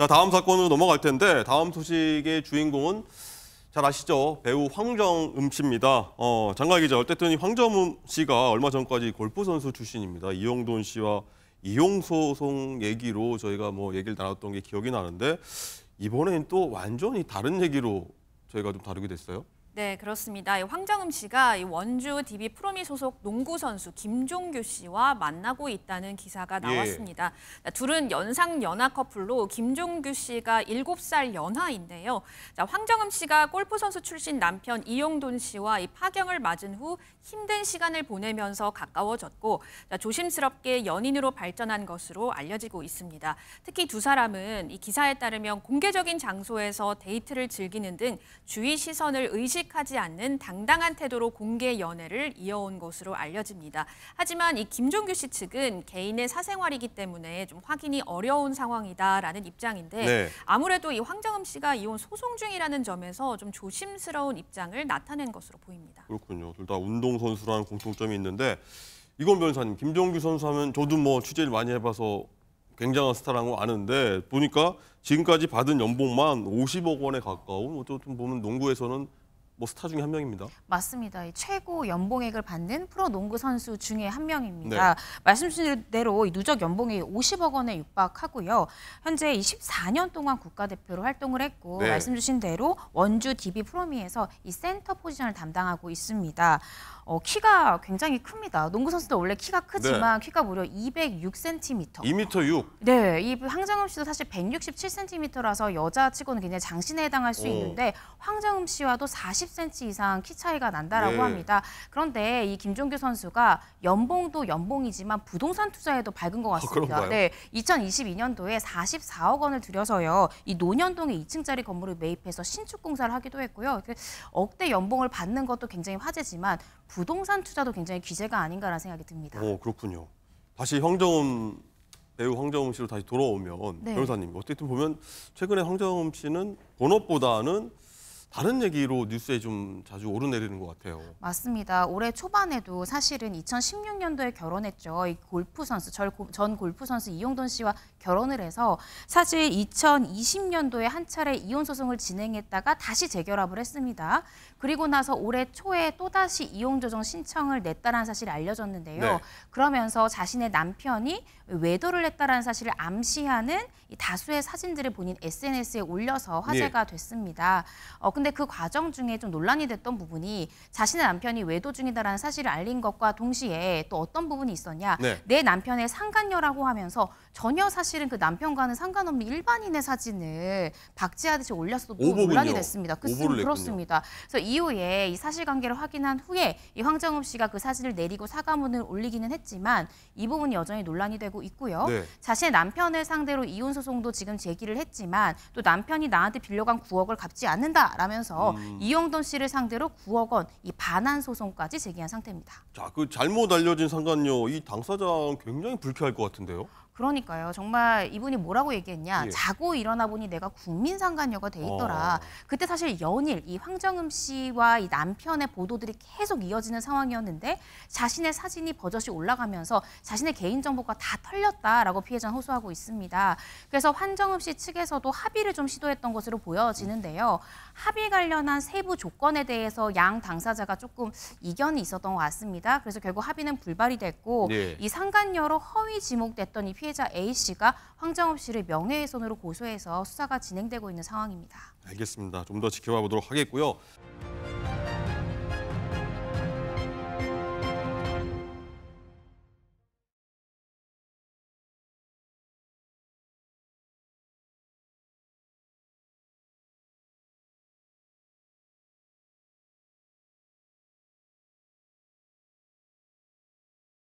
자, 다음 사건으로 넘어갈 텐데 다음 소식의 주인공은 잘 아시죠? 배우 황정음 씨입니다. 어, 장관 기자, 어쨌든 황정음 씨가 얼마 전까지 골프 선수 출신입니다. 이용돈 씨와 이용 소송 얘기로 저희가 뭐 얘기를 나눴던 게 기억이 나는데 이번에는또 완전히 다른 얘기로 저희가 좀 다루게 됐어요. 네, 그렇습니다. 황정음 씨가 원주 DB 프로미 소속 농구 선수 김종규 씨와 만나고 있다는 기사가 예. 나왔습니다. 예. 둘은 연상 연하 커플로 김종규 씨가 7살 연하인데요. 자, 황정음 씨가 골프 선수 출신 남편 이용돈 씨와 이 파경을 맞은 후 힘든 시간을 보내면서 가까워졌고 조심스럽게 연인으로 발전한 것으로 알려지고 있습니다. 특히 두 사람은 이 기사에 따르면 공개적인 장소에서 데이트를 즐기는 등 주위 시선을 의심 의식하지 않는 당당한 태도로 공개 연애를 이어온 것으로 알려집니다. 하지만 이 김종규 씨 측은 개인의 사생활이기 때문에 좀 확인이 어려운 상황이다라는 입장인데 네. 아무래도 이 황정음 씨가 이혼 소송 중이라는 점에서 좀 조심스러운 입장을 나타낸 것으로 보입니다. 그렇군요. 둘 다 운동선수라는 공통점이 있는데 이건 변호사님 김종규 선수 하면 저도 뭐 취재를 많이 해봐서 굉장한 스타라는 거 아는데 보니까 지금까지 받은 연봉만 50억 원에 가까운 어쨌든 보면 농구에서는 뭐 스타 중에 한 명입니다. 맞습니다. 최고 연봉액을 받는 프로 농구 선수 중에 한 명입니다. 네. 말씀 주신 대로 누적 연봉이 50억 원에 육박하고요. 현재 24년 동안 국가대표로 활동을 했고 네. 말씀 주신 대로 원주 DB 프로미에서 이 센터 포지션을 담당하고 있습니다. 어, 키가 굉장히 큽니다. 농구 선수도 원래 키가 크지만 네. 키가 무려 206cm. 2m 6. 네, 이 황정음 씨도 사실 167cm라서 여자 치고는 굉장히 장신에 해당할 수 오. 있는데 황정음 씨와도 30cm 이상 키 차이가 난다라고 네. 합니다. 그런데 이 김종규 선수가 연봉도 연봉이지만 부동산 투자에도 밝은 것 아, 같습니다. 어, 네, 2022년도에 44억 원을 들여서요. 이논현동에 2층짜리 건물을 매입해서 신축 공사를 하기도 했고요. 억대 연봉을 받는 것도 굉장히 화제지만 부동산 투자도 굉장히 기재가 아닌가라는 생각이 듭니다. 오, 어, 그렇군요. 다시 황정음 배우 황정음 씨로 다시 돌아오면 네. 변호사님 어쨌든 보면 최근에 황정음 씨는 본업보다는 다른 얘기로 뉴스에 좀 자주 오르내리는 것 같아요. 맞습니다. 올해 초반에도 사실은 2016년도에 결혼했죠. 이 골프 선수 전 골프 선수 이용돈 씨와 결혼을 해서 사실 2020년도에 한 차례 이혼 소송을 진행했다가 다시 재결합을 했습니다. 그리고 나서 올해 초에 또 다시 이혼 조정 신청을 냈다는 사실이 알려졌는데요. 네. 그러면서 자신의 남편이 외도를 했다는 사실을 암시하는 이 다수의 사진들을 본인 SNS에 올려서 화제가 네. 됐습니다. 어, 근데 그 과정 중에 좀 논란이 됐던 부분이 자신의 남편이 외도 중이다라는 사실을 알린 것과 동시에 또 어떤 부분이 있었냐. 네. 내 남편의 상간녀라고 하면서 전혀 사실은 그 남편과는 상관없는 일반인의 사진을 박지하듯이 올렸어도 논란이 됐습니다. 그 그렇습니다. 그래서 이후에 이 사실관계를 확인한 후에 이 황정음 씨가 그 사진을 내리고 사과문을 올리기는 했지만 이 부분이 여전히 논란이 되고 있고요. 네. 자신의 남편을 상대로 이혼 소송도 지금 제기를 했지만 또 남편이 나한테 빌려간 9억을 갚지 않는다라는 나면서 음. 이용돈 씨를 상대로 9억 원이 반환 소송까지 제기한 상태입니다. 자, 그 잘못 알려진 상간료 이 당사자 굉장히 불쾌할 것 같은데요. 그러니까요. 정말 이분이 뭐라고 얘기했냐. 예. 자고 일어나 보니 내가 국민상관녀가돼 있더라. 어. 그때 사실 연일 이 황정음 씨와 이 남편의 보도들이 계속 이어지는 상황이었는데 자신의 사진이 버젓이 올라가면서 자신의 개인정보가 다 털렸다라고 피해자는 호소하고 있습니다. 그래서 황정음 씨 측에서도 합의를 좀 시도했던 것으로 보여지는데요. 합의 관련한 세부 조건에 대해서 양 당사자가 조금 이견이 있었던 것 같습니다. 그래서 결국 합의는 불발이 됐고 예. 네. 이상관녀로 허위 지목됐던 이 피해 피해자 A씨가 황정업 씨를 명예훼손으로 고소해서 수사가 진행되고 있는 상황입니다. 알겠습니다. 좀 더 지켜봐 보도록 하겠고요.